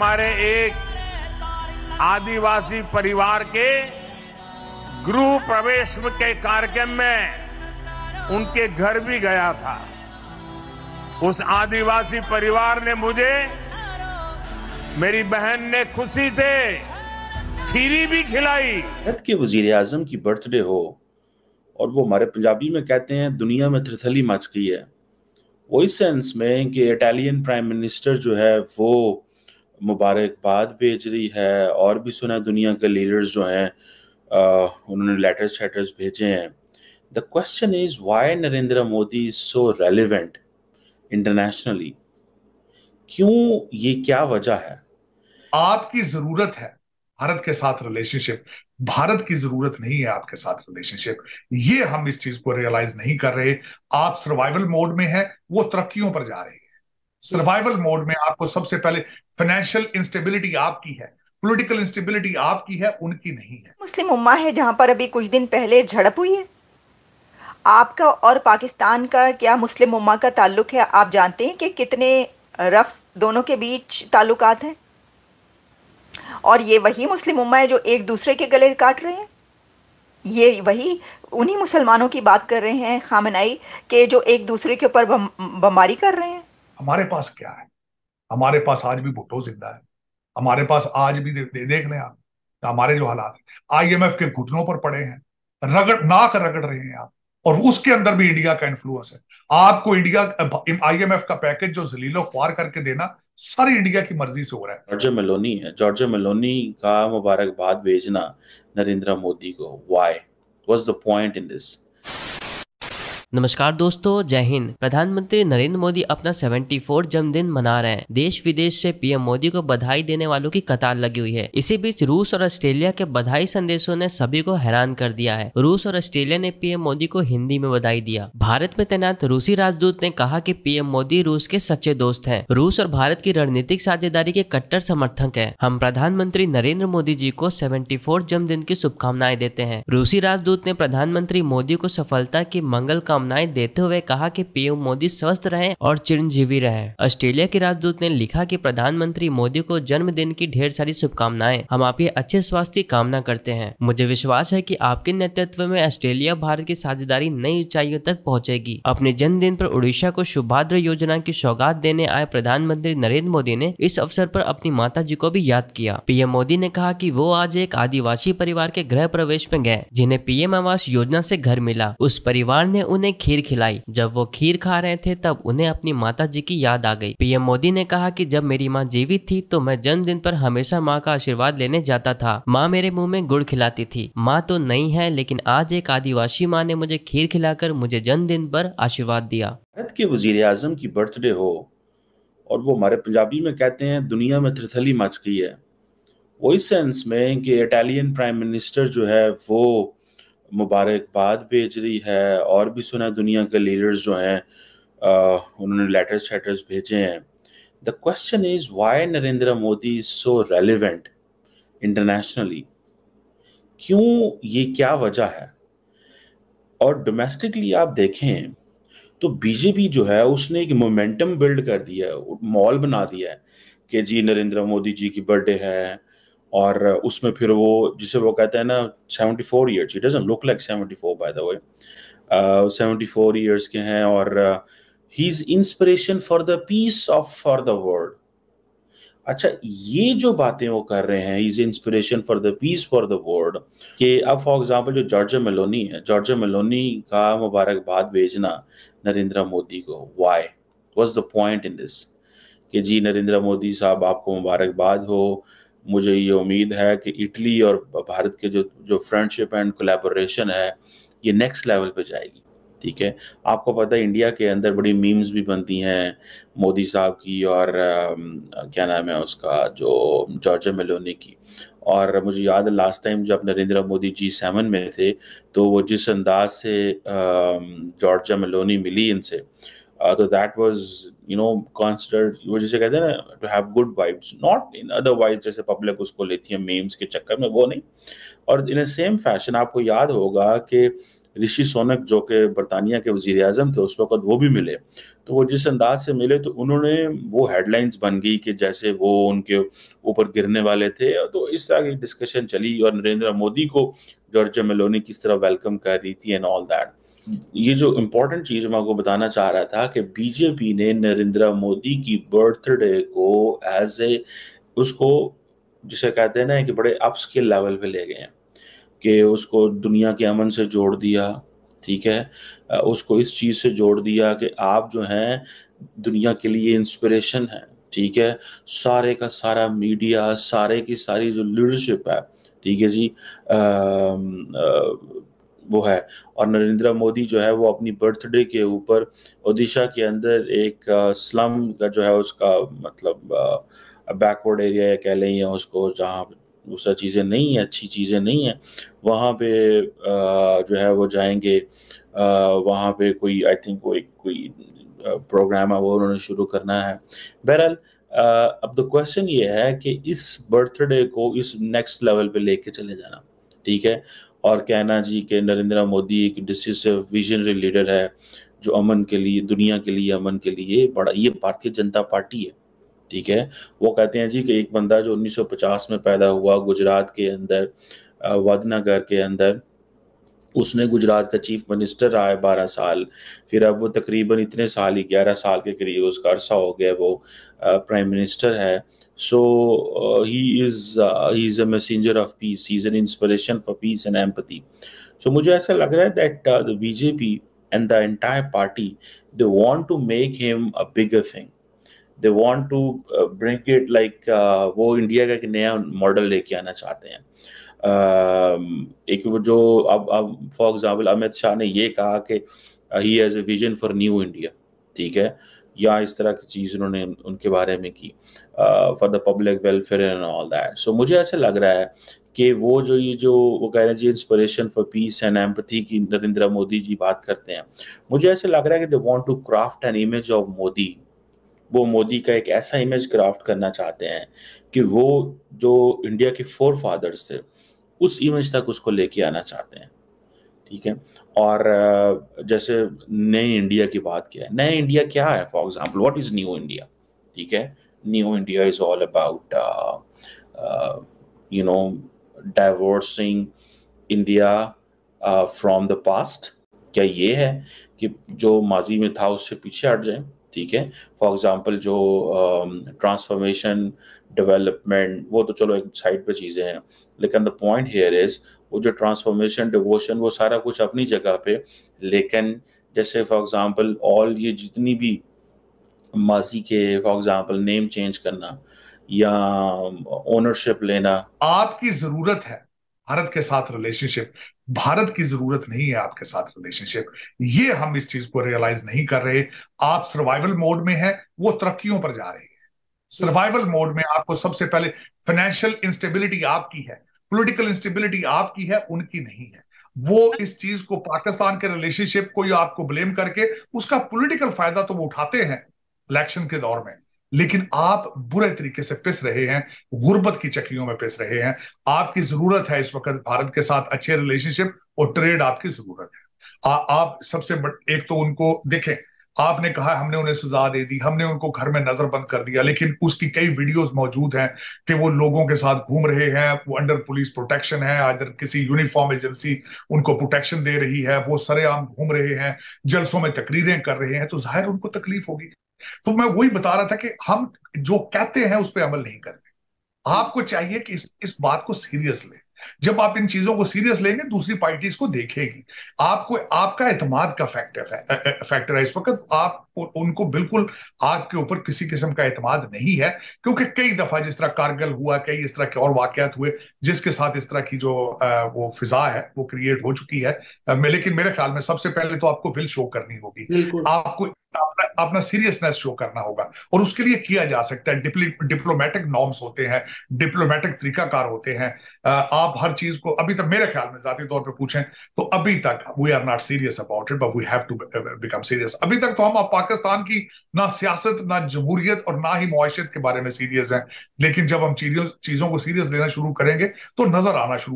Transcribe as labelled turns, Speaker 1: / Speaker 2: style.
Speaker 1: हमारे एक आदिवासी परिवार के गृह प्रवेश के कार्यक्रम में उनके घर भी गया था उस आदिवासी परिवार ने मुझे मेरी बहन ने खुशी से खीरी भी खिलाई भारत
Speaker 2: के वजीर आजम की बर्थडे हो और वो हमारे पंजाबी में कहते हैं दुनिया में त्रिथली मच गई है वो इस सेंस में कि इटालियन प्राइम मिनिस्टर जो है वो मुबारकबाद भेज रही है और भी सुना दुनिया के लीडर्स जो हैं उन्होंने लेटर्स शेटर्स भेजे हैं the question is why Narendra Modi is so relevant internationally क्यों ये क्या वजह है
Speaker 1: आपकी जरूरत है भारत के साथ रिलेशनशिप भारत की जरूरत नहीं है आपके साथ रिलेशनशिप ये हम इस चीज को रियलाइज नहीं कर रहे आप सर्वाइवल मोड में है वो तरक्कियों पर जा रहे हैं सर्वाइवल मोड में आपको सबसे पहले फाइनेंशियल इंस्टेबिलिटी आपकी है पॉलिटिकल इंस्टेबिलिटी आपकी है उनकी नहीं है मुस्लिम उम्मा है जहां पर अभी कुछ दिन पहले झड़प हुई है आपका और पाकिस्तान का क्या मुस्लिम उम्मा का ताल्लुक है आप जानते हैं कि कितने रफ दोनों के बीच ताल्लुक हैं और ये वही मुस्लिम उम्मा है जो एक दूसरे के गले काट रहे हैं ये वही उन्हीं मुसलमानों की बात कर रहे हैं खामनाई के जो एक दूसरे के ऊपर बम, कर रहे हैं हमारे पास क्या है हमारे पास आज भी भुट्टो जिंदा है हमारे पास आज भी दे, दे, देख लें आप तो हमारे जो हालात है आईएमएफ के घुटनों पर पड़े हैं रगड़ नाक रगड़ रहे हैं आप और उसके अंदर भी इंडिया का इन्फ्लुएंस है आपको इंडिया आईएमएफ का पैकेज जो जलीलो ख्वार करके देना सारी इंडिया की मर्जी से हो रहा है
Speaker 2: जॉर्ज मेलोनी है जॉर्ज मेलोनी का मुबारकबाद भेजना नरेंद्र मोदी को why was the point in this
Speaker 3: नमस्कार दोस्तों जय हिंद प्रधानमंत्री नरेंद्र मोदी अपना 74 जन्मदिन मना रहे हैं देश विदेश से पीएम मोदी को बधाई देने वालों की कतार लगी हुई है इसी बीच रूस और ऑस्ट्रेलिया के बधाई संदेशों ने सभी को हैरान कर दिया है रूस और ऑस्ट्रेलिया ने पीएम मोदी को हिंदी में बधाई दिया भारत में तैनात रूसी राजदूत ने कहा की पीएम मोदी रूस के सच्चे दोस्त है रूस और भारत की रणनीतिक साझेदारी के कट्टर समर्थक है हम प्रधानमंत्री नरेंद्र मोदी जी को सेवेंटी जन्मदिन की शुभकामनाएं देते हैं रूसी राजदूत ने प्रधानमंत्री मोदी को सफलता की मंगल का शुभकामनाएं देते हुए कहा कि पीएम मोदी स्वस्थ रहें और चिरंजीवी रहें ऑस्ट्रेलिया के राजदूत ने लिखा कि प्रधानमंत्री मोदी को जन्मदिन की ढेर सारी शुभकामनाएं हम आपके अच्छे स्वास्थ्य की कामना करते हैं मुझे विश्वास है कि आपके नेतृत्व में ऑस्ट्रेलिया भारत की साझेदारी नई ऊंचाइयों तक पहुँचेगी अपने जन्मदिन पर उड़ीसा को शुभाद्र योजना की सौगात देने आए प्रधानमंत्री नरेंद्र मोदी ने इस अवसर पर अपनी माता जी को भी याद किया पीएम मोदी ने कहा कि वो आज एक आदिवासी परिवार के गृह प्रवेश में गए जिन्हें पीएम आवास योजना से घर मिला उस परिवार ने उन्हें उन्हें खीर खिलाई जब वो खीर खा रहे थे तब उन्हें अपनी माता जी की याद आ गई पीएम मोदी ने कहा कि जब मेरी माँ जीवित थी तो मैं जन्मदिन पर हमेशा माँ का आशीर्वाद लेने जाता था माँ मेरे मुंह में गुड़ खिलाती थी माँ तो नहीं है लेकिन आज एक आदिवासी माँ ने मुझे खीर खिलाकर मुझे जन्मदिन पर आशीर्वाद दिया
Speaker 2: भारत के वजीर आजम की बर्थडे हो और वो हमारे पंजाबी में कहते हैं दुनिया में त्रिथली मच गई है वही सेंस में कि इटालियन प्राइम मिनिस्टर जो है वो मुबारकबाद भेज रही है और भी सुना दुनिया के लीडर्स जो हैं उन्होंने लेटर्स शेटर्स भेजे हैं the question is why Narendra Modi is so relevant internationally क्यों ये क्या वजह है और डोमेस्टिकली आप देखें तो बीजेपी जो है उसने एक मोमेंटम बिल्ड कर दिया है मॉल बना दिया है कि जी नरेंद्र मोदी जी की बर्थडे है और उसमें फिर वो जिसे वो कहते हैं ना seventy four years it doesn't look like seventy four by the way seventy four years के हैं और he is inspiration for the peace of for the world अच्छा ये जो बातें वो कर रहे हैं is inspiration for the peace for the world कि अब फॉर एग्जांपल जो जॉर्जिया मेलोनी है जॉर्जिया मेलोनी का मुबारकबाद भेजना नरेंद्र मोदी को why was the point in this कि जी नरेंद्र मोदी साहब आपको मुबारकबाद हो मुझे ये उम्मीद है कि इटली और भारत के जो जो फ्रेंडशिप एंड कोलेबोरेशन है ये नेक्स्ट लेवल पे जाएगी ठीक है आपको पता है इंडिया के अंदर बड़ी मीम्स भी बनती हैं मोदी साहब की और क्या नाम है उसका जो जॉर्जा मेलोनी की और मुझे याद है लास्ट टाइम जब नरेंद्र मोदी जी सेवन में थे तो वो जिस अंदाज से जॉर्जा मेलोनी मिली इनसे तो that was you know considered वो जैसे कहते हैं ना to have good vibes not in otherwise जैसे पब्लिक उसको लेती है मेम्स के चक्कर में वो नहीं और इन सेम फैशन आपको याद होगा कि ऋषि सोनक जो कि बरतानिया के वजीर अजम थे उस वक्त वो भी मिले तो वो जिस अंदाज से मिले तो उन्होंने वो हेडलाइंस बन गई कि जैसे वो उनके ऊपर गिरने वाले थे तो इस तरह की डिस्कशन चली और नरेंद्र मोदी को जॉर्ज मेलोनी किस तरह वेलकम कर रही थी एंड ऑल दैट ये जो इम्पोर्टेंट चीज़ मैं आपको बताना चाह रहा था कि बीजेपी ने नरेंद्र मोदी की बर्थडे को एज ए उसको जिसे कहते हैं ना कि बड़े अपस्किल लेवल पे ले गए हैं कि उसको दुनिया के अमन से जोड़ दिया ठीक है उसको इस चीज़ से जोड़ दिया कि आप जो हैं दुनिया के लिए इंस्पिरेशन है ठीक है सारे का सारा मीडिया सारे की सारी जो लीडरशिप है ठीक है जी आ, आ, वो है और नरेंद्र मोदी जो है वो अपनी बर्थडे के ऊपर ओडिशा के अंदर एक स्लम का जो है उसका मतलब बैकवर्ड एरिया या कह लें या उसको जहाँ दूसरा चीज़ें नहीं है अच्छी चीज़ें नहीं है वहाँ पे जो है वो जाएंगे वहाँ पे कोई आई थिंक कोई कोई प्रोग्राम है वो उन्होंने शुरू करना है बहरहाल अब द क्वेश्चन ये है कि इस बर्थडे को इस नेक्स्ट लेवल पे लेके चले जाना ठीक है और कहना जी कि नरेंद्र मोदी एक डिसिसिव विजनरी लीडर है जो अमन के लिए दुनिया के लिए अमन के लिए बड़ा ये भारतीय जनता पार्टी है ठीक है वो कहते हैं जी कि एक बंदा जो 1950 में पैदा हुआ गुजरात के अंदर वदनागर के अंदर उसने गुजरात का चीफ मिनिस्टर रहा है बारह साल फिर अब वो तकरीबन इतने साल ही ग्यारह साल के करीब उसका अरसा हो गया वो प्राइम मिनिस्टर है so he is he is a messenger of peace he is an inspiration for peace and empathy so मुझे ऐसा लग रहा है that the BJP and the entire party they want to make him a bigger thing they want to bring it like वो India का एक नया model लेके आना चाहते हैं Um, एक जो अब अब फॉर एग्जांपल अमित शाह ने ये कहा कि he has a vision for new India ठीक है या इस तरह की चीज़ उन्होंने उनके बारे में की for the public welfare and all that so मुझे ऐसा लग रहा है कि वो जो ये जो वो कह रहे हैं जी inspiration for peace and empathy की नरेंद्र मोदी जी बात करते हैं मुझे ऐसा लग रहा है कि they want to craft an image of Modi वो मोदी का एक ऐसा इमेज क्राफ्ट करना चाहते हैं कि वो जो इंडिया के फोर फादर्स थे उस इमेज तक उसको लेके आना चाहते हैं ठीक है और जैसे नए इंडिया की बात किया है नए इंडिया क्या है for example what is new India ठीक है new India is all about you know divorcing India from the past क्या ये है कि जो माजी में था उससे पीछे हट जाए ठीक है फॉर एग्जाम्पल जो ट्रांसफॉर्मेशन um, डेवलपमेंट वो तो चलो एक साइड पर चीज़ें हैं लेकिन द पॉइंट हेयर इज़ वो जो ट्रांसफॉर्मेशन डिवोशन वो सारा कुछ अपनी जगह पे लेकिन जैसे फॉर एग्ज़ाम्पल ऑल ये जितनी भी माजी के फॉर एग्ज़ाम्पल नेम चेंज करना या ओनरशिप um, लेना
Speaker 1: आपकी ज़रूरत है भारत के साथ रिलेशनशिप भारत की जरूरत नहीं है आपके साथ रिलेशनशिप ये हम इस चीज को रियलाइज नहीं कर रहे आप सर्वाइवल मोड में है वो तरक्कियों पर जा रही है सर्वाइवल मोड में आपको सबसे पहले फाइनेंशियल इंस्टेबिलिटी आपकी है पॉलिटिकल इंस्टेबिलिटी आपकी है उनकी नहीं है वो इस चीज को पाकिस्तान के रिलेशनशिप को आपको ब्लेम करके उसका पॉलिटिकल फायदा तो वो उठाते हैं इलेक्शन के दौर में लेकिन आप बुरे तरीके से पिस रहे हैं गुर्बत की चक्रियों में पिस रहे हैं आपकी जरूरत है इस वक्त भारत के साथ अच्छे रिलेशनशिप और ट्रेड आपकी जरूरत है आ, आप सबसे एक तो उनको देखें आपने कहा हमने उन्हें सजा दे दी हमने उनको घर में नजर बंद कर दिया लेकिन उसकी कई वीडियोस मौजूद हैं कि वो लोगों के साथ घूम रहे हैं वो अंडर पुलिस प्रोटेक्शन है अदर किसी यूनिफॉर्म एजेंसी उनको प्रोटेक्शन दे रही है वो सरेआम घूम रहे हैं जलसों में तकरीरें कर रहे हैं तो जाहिर उनको तकलीफ होगी तो मैं वही बता रहा था कि हम जो कहते हैं उस पर अमल नहीं करते आपको चाहिए कि इस, इस बात को सीरियस ले जब आप इन चीजों को सीरियस लेंगे दूसरी पार्टी इसको देखेगी आपको आपका एतमाद का फैक्टर है फैक्टर है इस वक्त आप उनको बिल्कुल आग के ऊपर किसी किस्म का एतमाद नहीं है क्योंकि कई दफा जिस तरह कारगिल हुआ कई इस तरह के और वाकयात हुए जिसके साथ इस तरह की जो वो फिजा है वो क्रिएट हो चुकी है आ, लेकिन मेरे ख्याल में सबसे पहले तो आपको विल शो करनी होगी आपको अपना अपना सीरियसनेस शो करना होगा और उसके लिए किया जा सकता है डिप्लोमेटिक नॉर्म्स होते हैं डिप्लोमेटिक तरीकाकार होते हैं आप हर चीज को अभी तक मेरे ख्याल में जाती तौर पर पूछें तो अभी तक we are not serious about it but we have to become serious अभी तक तो हम आप पाकिस्तान की ना सियासत ना जमहूरियत और ना ही मुआशियत के बारे में सीरियस है लेकिन जब हम चीजों को सीरियस लेना शुरू करेंगे तो नजर आना शुरू